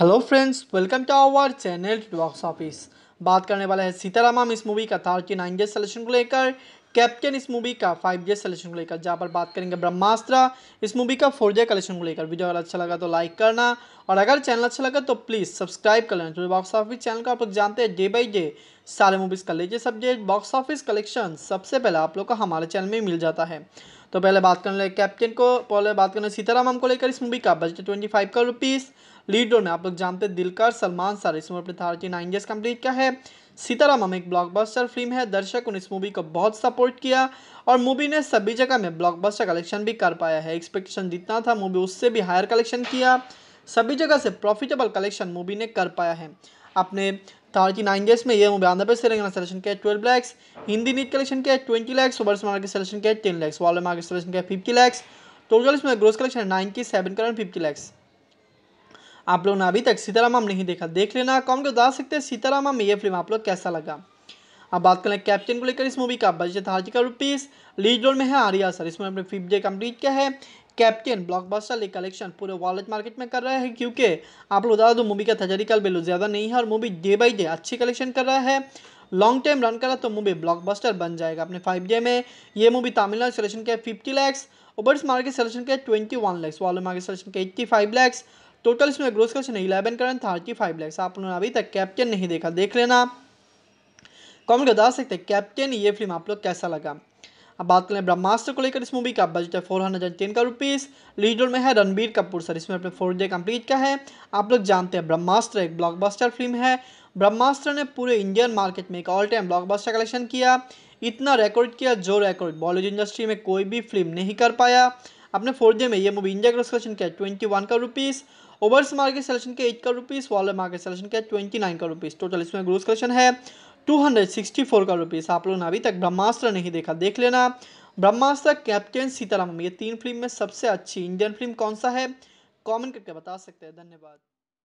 hello friends welcome to our channel box office बात करने वाला है सीतारामम इस मूवी का थार की नाइन सेलेक्शन को लेकर कैप्टन इस मूवी का फाइव जे सलेक्शन को लेकर जहाँ पर बात करेंगे ब्रह्मास्त्र इस मूवी का फोर जे कलेक्शन को लेकर वीडियो अगर अच्छा लगा तो लाइक करना और अगर चैनल अच्छा लगा तो प्लीज़ सब्सक्राइब कर लेना बॉक्स ऑफिस चैनल का आप लोग जानते हैं डे बाई डे सारे मूवीज़ का लेजिए सब्जेक्ट बॉक्स ऑफिस कलेक्शन सबसे पहले आप लोग को हमारे चैनल में मिल जाता है तो पहले बात कर ले कैप्टन को पहले बात करने सीताराम को लेकर इस मूवी का बजट ट्वेंटी फाइव का रुपीज़ लीड रोल में आप लोग जानते हैं दिलकर सलमान सर इस मूवी अपने थर्टी नाइन डेज कम्प्लीट किया है सीतारामम एक ब्लॉकबस्टर फिल्म है दर्शकों ने इस मूवी को बहुत सपोर्ट किया और मूवी ने सभी जगह में ब्लॉकबस्टर कलेक्शन भी कर पाया है एक्सपेक्टेशन जितना था मूवी उससे भी हायर कलेक्शन किया सभी जगह से प्रॉफिटेबल कलेक्शन मूवी ने कर पाया है अपने थर्टी नाइन डेज में यह मूवी आंध्र प्रदेश तेलंगाना सेलेक्शन किया twelve lakhs Hindi net collection किया ट्वेंटी लैक्स वर्ष मार्केट सेलेक्शन किया टेन लैक्स वॉल मार्केट सेलेक्शन किया फिफ्टी लैक्स टोटल इसमें ग्रोस कलेक्शन नाइन्टी सेवन करेंट फिफ्टी लैक्स आप लोगों ने अभी तक सीताराम हम नहीं देखा देख लेना कॉमेंट में बता सकते हैं सीताराम हम ये फिल्म आप लोग कैसा लगा अब बात करें कैप्टन को लेकर इस मूवी का बजट हार्दिक रुपीज़ लीड रोल में है आर्या सर इसमें अपने फिफ्थ डे कम्प्लीट किया है कैप्टन ब्लॉकबस्टर ले कलेक्शन पूरे वॉलेट मार्केट में कर रहा है क्योंकि आप लोग बता दो मूवी का थजरिकल वैल्यू ज़्यादा नहीं है और मूवी डे बाई डे अच्छी कलेक्शन कर रहा है लॉन्ग टाइम रन करा तो मूवी ब्लॉकबस्टर बन जाएगा अपने फाइव डे में ये मूवी तमिलनाडु सिलेक्शन के फिफ्टी लैक्स ओबर्स मार्केट सिलेक्शन के ट्वेंटी वन लैक्स वॉलर मार्केट सेलेक्शन किया एट्टी फाइव लैक्स टोटल इसमें ग्रोथ क्वेश्चन इलेवन करंट थर्टी फाइव लैक्स आप लोगों ने अभी तक कैप्टन नहीं देखा देख लेना कमेंट बता सकते कैप्टन ये फिल्म आप लोग कैसा लगा अब बात करें ब्रह्मास्त्र को लेकर इस मूवी का बजट है फोर हंड्रेड टेन का रुपीज़ लीडर में है रणबीर कपूर सर इसमें अपने फोर डे कंप्लीट का है आप लोग जानते हैं ब्रह्मास्त्र एक ब्लॉकबस्टर फिल्म है ब्रह्मास्त्र ने पूरे इंडियन मार्केट में एक ऑल टाइम ब्लॉकबस्टर कलेक्शन किया इतना रिकॉर्ड किया जो रिकॉर्ड बॉलीवुड इंडस्ट्री में कोई भी फिल्म नहीं कर पाया अपने फोर डे में ये मूवी इंडिया का सिलेक्शन किया ट्वेंटी वन का रुपीज़ ओवर्स मार्केट सिलेक्शन किया एट का रुपीज़ वॉलर मार्केट सिलेक्शन किया ट्वेंटी नाइन का रुपीज़ टोटल इसमें ग्रोस कलेक्शन है टू हंड्रेड सिक्सटी फोर का रुपीज़ आप लोगों ने अभी तक ब्रह्मास्त्र नहीं देखा देख लेना ब्रह्मास्त्र कैप्टन सीताराम ये तीन फिल्म में सबसे अच्छी इंडियन फिल्म कौन सा है कॉमेंट करके बता सकते हैं धन्यवाद